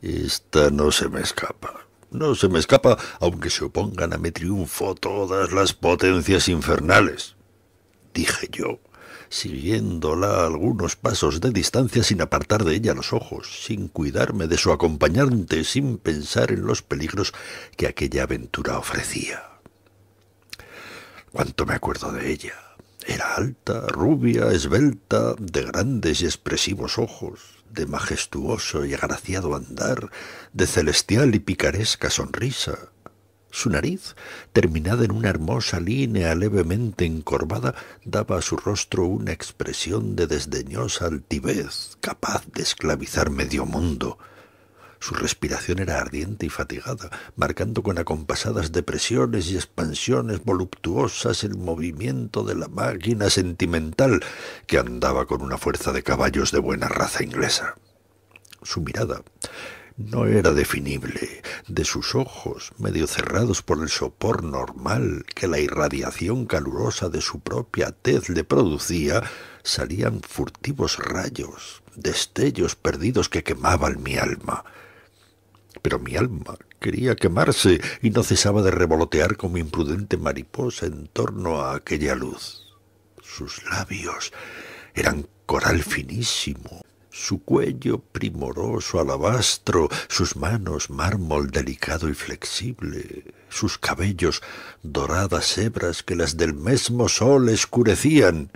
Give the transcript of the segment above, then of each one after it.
Esta no se me escapa. No se me escapa, aunque se opongan a mi triunfo todas las potencias infernales. Dije yo, siguiéndola algunos pasos de distancia sin apartar de ella los ojos, sin cuidarme de su acompañante, sin pensar en los peligros que aquella aventura ofrecía. Cuánto me acuerdo de ella, era alta, rubia, esbelta, de grandes y expresivos ojos, de majestuoso y agraciado andar, de celestial y picaresca sonrisa. Su nariz, terminada en una hermosa línea levemente encorvada, daba a su rostro una expresión de desdeñosa altivez capaz de esclavizar medio mundo. Su respiración era ardiente y fatigada, marcando con acompasadas depresiones y expansiones voluptuosas el movimiento de la máquina sentimental que andaba con una fuerza de caballos de buena raza inglesa. Su mirada no era definible. De sus ojos, medio cerrados por el sopor normal que la irradiación calurosa de su propia tez le producía, salían furtivos rayos, destellos perdidos que quemaban mi alma pero mi alma quería quemarse y no cesaba de revolotear como imprudente mariposa en torno a aquella luz. Sus labios eran coral finísimo, su cuello primoroso alabastro, sus manos mármol delicado y flexible, sus cabellos doradas hebras que las del mismo sol escurecían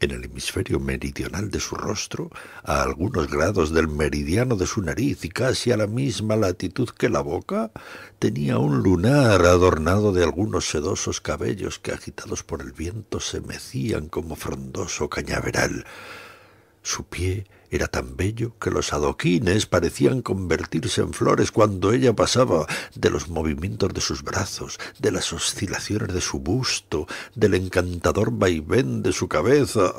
en el hemisferio meridional de su rostro, a algunos grados del meridiano de su nariz y casi a la misma latitud que la boca, tenía un lunar adornado de algunos sedosos cabellos que agitados por el viento se mecían como frondoso cañaveral. Su pie era tan bello que los adoquines parecían convertirse en flores cuando ella pasaba de los movimientos de sus brazos, de las oscilaciones de su busto, del encantador vaivén de su cabeza.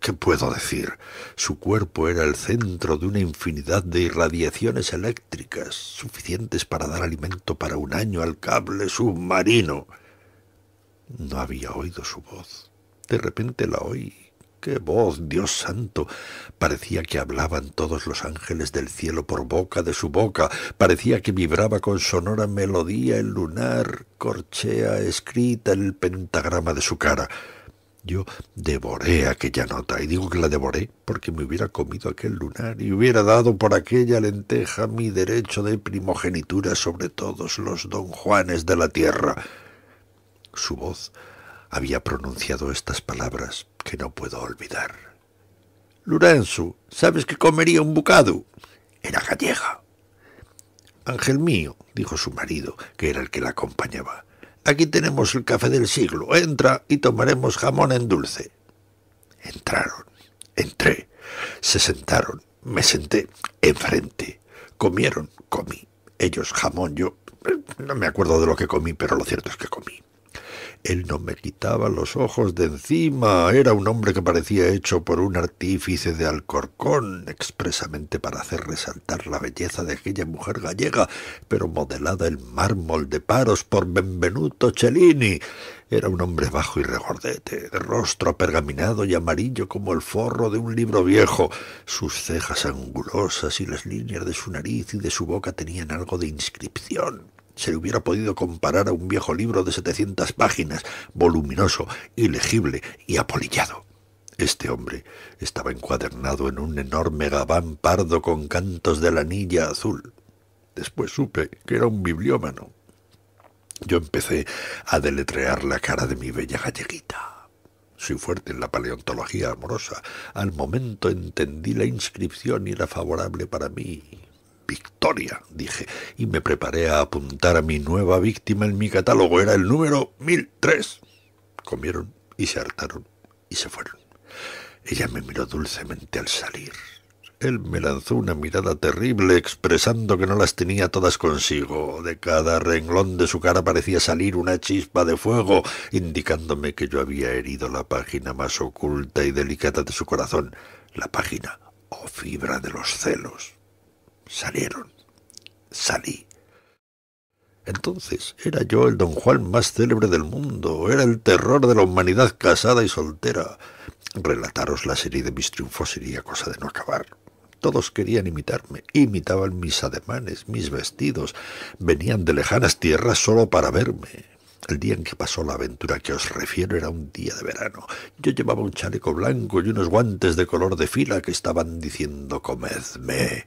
¿Qué puedo decir? Su cuerpo era el centro de una infinidad de irradiaciones eléctricas, suficientes para dar alimento para un año al cable submarino. No había oído su voz. De repente la oí ¡Qué voz, Dios santo! Parecía que hablaban todos los ángeles del cielo por boca de su boca, parecía que vibraba con sonora melodía el lunar, corchea escrita en el pentagrama de su cara. Yo devoré aquella nota, y digo que la devoré porque me hubiera comido aquel lunar y hubiera dado por aquella lenteja mi derecho de primogenitura sobre todos los don Juanes de la tierra. Su voz había pronunciado estas palabras que no puedo olvidar. Lorenzo, ¿sabes que comería un bocado? Era gallega. Ángel mío, dijo su marido, que era el que la acompañaba, aquí tenemos el café del siglo, entra y tomaremos jamón en dulce. Entraron, entré, se sentaron, me senté enfrente, comieron, comí, ellos jamón, yo eh, no me acuerdo de lo que comí, pero lo cierto es que comí. Él no me quitaba los ojos de encima. Era un hombre que parecía hecho por un artífice de Alcorcón, expresamente para hacer resaltar la belleza de aquella mujer gallega, pero modelada en mármol de paros por Benvenuto Cellini. Era un hombre bajo y regordete, de rostro pergaminado y amarillo como el forro de un libro viejo. Sus cejas angulosas y las líneas de su nariz y de su boca tenían algo de inscripción se le hubiera podido comparar a un viejo libro de 700 páginas, voluminoso, ilegible y apolillado. Este hombre estaba encuadernado en un enorme gabán pardo con cantos de anilla azul. Después supe que era un bibliómano. Yo empecé a deletrear la cara de mi bella galleguita soy fuerte en la paleontología amorosa. Al momento entendí la inscripción y era favorable para mí. Victoria, dije, y me preparé a apuntar a mi nueva víctima en mi catálogo. Era el número 1003. Comieron y se hartaron y se fueron. Ella me miró dulcemente al salir. Él me lanzó una mirada terrible, expresando que no las tenía todas consigo. De cada renglón de su cara parecía salir una chispa de fuego, indicándome que yo había herido la página más oculta y delicada de su corazón, la página o fibra de los celos. Salieron. Salí. Entonces era yo el don Juan más célebre del mundo, era el terror de la humanidad casada y soltera. Relataros la serie de mis triunfos sería cosa de no acabar. Todos querían imitarme, imitaban mis ademanes, mis vestidos, venían de lejanas tierras solo para verme. El día en que pasó la aventura que os refiero era un día de verano. Yo llevaba un chaleco blanco y unos guantes de color de fila que estaban diciendo comedme.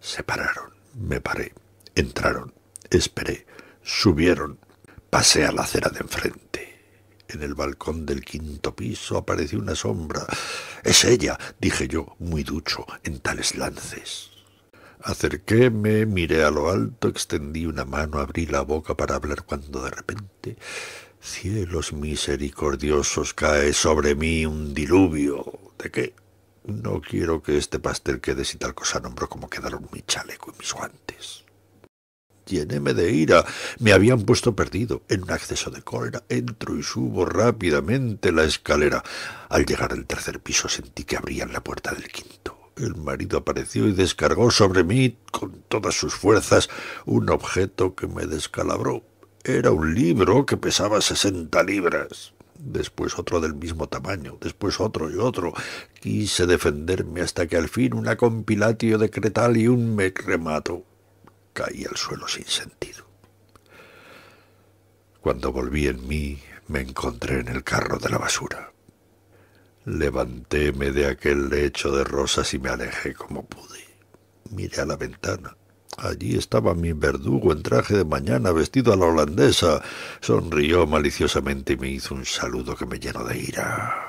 Se pararon, me paré, entraron, esperé, subieron, pasé a la acera de enfrente. En el balcón del quinto piso apareció una sombra. Es ella, dije yo, muy ducho en tales lances. Acerquéme, miré a lo alto, extendí una mano, abrí la boca para hablar cuando de repente, cielos misericordiosos, cae sobre mí un diluvio. ¿De qué? No quiero que este pastel quede sin tal cosa nombró como quedaron mi chaleco y mis guantes. Llenéme de ira. Me habían puesto perdido. En un acceso de cólera entro y subo rápidamente la escalera. Al llegar al tercer piso sentí que abrían la puerta del quinto. El marido apareció y descargó sobre mí con todas sus fuerzas un objeto que me descalabró. Era un libro que pesaba sesenta libras después otro del mismo tamaño, después otro y otro. Quise defenderme hasta que al fin una compilatio decretal y un mecremato Caí al suelo sin sentido. Cuando volví en mí, me encontré en el carro de la basura. Levantéme de aquel lecho de rosas y me alejé como pude. Miré a la ventana. Allí estaba mi verdugo en traje de mañana, vestido a la holandesa. Sonrió maliciosamente y me hizo un saludo que me llenó de ira.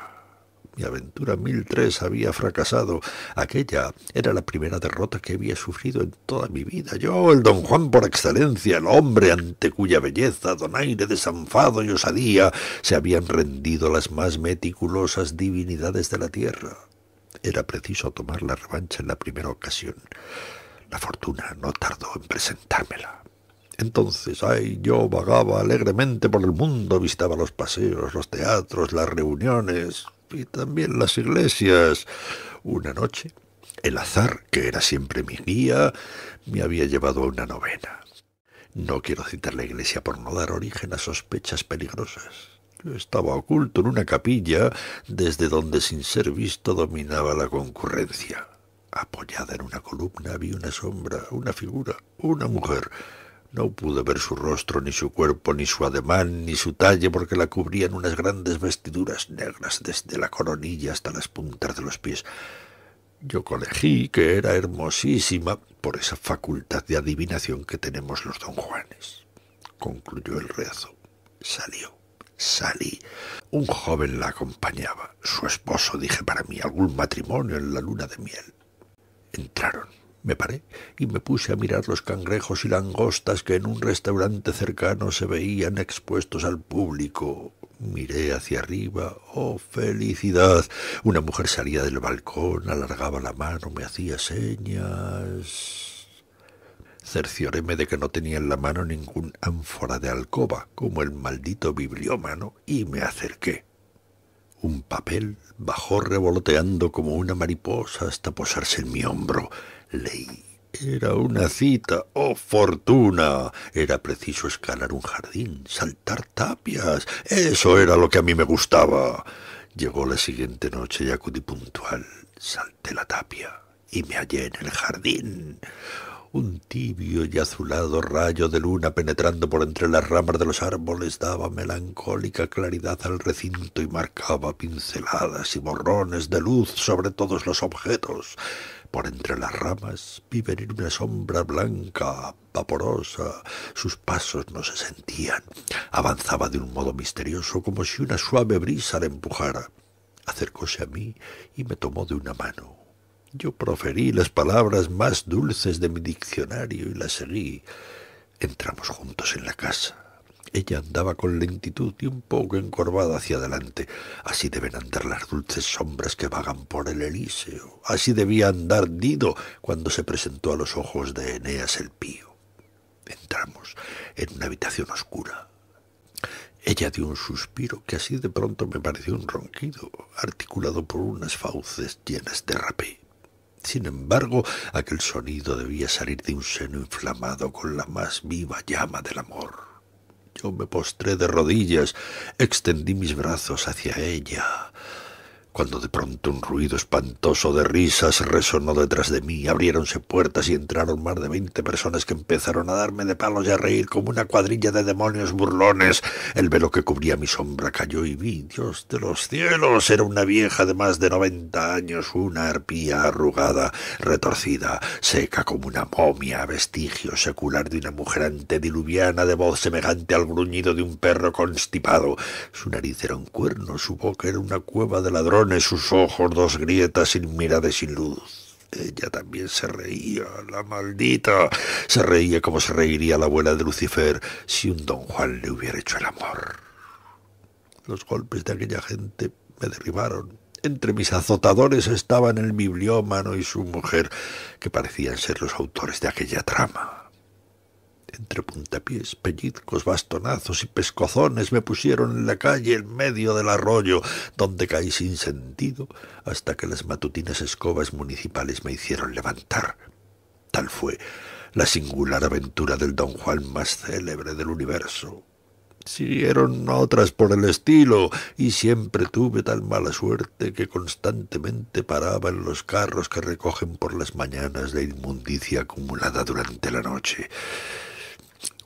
Mi aventura mil tres había fracasado. Aquella era la primera derrota que había sufrido en toda mi vida. Yo, el don Juan por excelencia, el hombre ante cuya belleza, donaire desanfado y osadía se habían rendido las más meticulosas divinidades de la tierra. Era preciso tomar la revancha en la primera ocasión. La fortuna no tardó en presentármela. Entonces, ay, yo vagaba alegremente por el mundo, visitaba los paseos, los teatros, las reuniones y también las iglesias. Una noche, el azar, que era siempre mi guía, me había llevado a una novena. No quiero citar la iglesia por no dar origen a sospechas peligrosas. Yo estaba oculto en una capilla desde donde sin ser visto dominaba la concurrencia. Apoyada en una columna vi una sombra, una figura, una mujer. No pude ver su rostro, ni su cuerpo, ni su ademán, ni su talle, porque la cubrían unas grandes vestiduras negras desde la coronilla hasta las puntas de los pies. Yo colegí que era hermosísima por esa facultad de adivinación que tenemos los don Juanes. Concluyó el rezo. Salió. Salí. Un joven la acompañaba. Su esposo, dije para mí, algún matrimonio en la luna de miel entraron. Me paré y me puse a mirar los cangrejos y langostas que en un restaurante cercano se veían expuestos al público. Miré hacia arriba. ¡Oh, felicidad! Una mujer salía del balcón, alargaba la mano, me hacía señas. Cercioréme de que no tenía en la mano ningún ánfora de alcoba, como el maldito bibliómano, y me acerqué. Un papel bajó revoloteando como una mariposa hasta posarse en mi hombro. Leí. Era una cita. ¡Oh, fortuna! Era preciso escalar un jardín, saltar tapias. Eso era lo que a mí me gustaba. Llegó la siguiente noche y acudí puntual. Salté la tapia y me hallé en el jardín. Un tibio y azulado rayo de luna penetrando por entre las ramas de los árboles daba melancólica claridad al recinto y marcaba pinceladas y borrones de luz sobre todos los objetos. Por entre las ramas vi venir una sombra blanca, vaporosa. Sus pasos no se sentían. Avanzaba de un modo misterioso como si una suave brisa la empujara. Acercóse a mí y me tomó de una mano. Yo proferí las palabras más dulces de mi diccionario y las seguí. Entramos juntos en la casa. Ella andaba con lentitud y un poco encorvada hacia adelante. Así deben andar las dulces sombras que vagan por el Elíseo. Así debía andar Dido cuando se presentó a los ojos de Eneas el Pío. Entramos en una habitación oscura. Ella dio un suspiro que así de pronto me pareció un ronquido, articulado por unas fauces llenas de rapé. Sin embargo, aquel sonido debía salir de un seno inflamado con la más viva llama del amor. Yo me postré de rodillas, extendí mis brazos hacia ella cuando de pronto un ruido espantoso de risas resonó detrás de mí, abriéronse puertas y entraron más de veinte personas que empezaron a darme de palos y a reír como una cuadrilla de demonios burlones. El velo que cubría mi sombra cayó y vi, Dios de los cielos, era una vieja de más de noventa años, una arpía arrugada, retorcida, seca como una momia, vestigio secular de una mujer antediluviana de voz semejante al gruñido de un perro constipado. Su nariz era un cuerno, su boca era una cueva de ladrón, en sus ojos dos grietas sin mirada y sin luz. Ella también se reía, la maldita. Se reía como se reiría la abuela de Lucifer si un don Juan le hubiera hecho el amor. Los golpes de aquella gente me derribaron. Entre mis azotadores estaban el bibliómano y su mujer, que parecían ser los autores de aquella trama. Entre puntapiés, pellizcos, bastonazos y pescozones me pusieron en la calle en medio del arroyo, donde caí sin sentido, hasta que las matutinas escobas municipales me hicieron levantar. Tal fue la singular aventura del don Juan más célebre del universo. Siguieron otras por el estilo, y siempre tuve tal mala suerte que constantemente paraba en los carros que recogen por las mañanas la inmundicia acumulada durante la noche.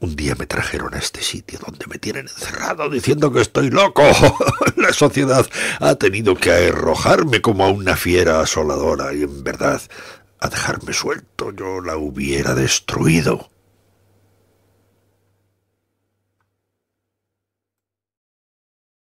Un día me trajeron a este sitio donde me tienen encerrado diciendo que estoy loco. La sociedad ha tenido que arrojarme como a una fiera asoladora y en verdad a dejarme suelto yo la hubiera destruido.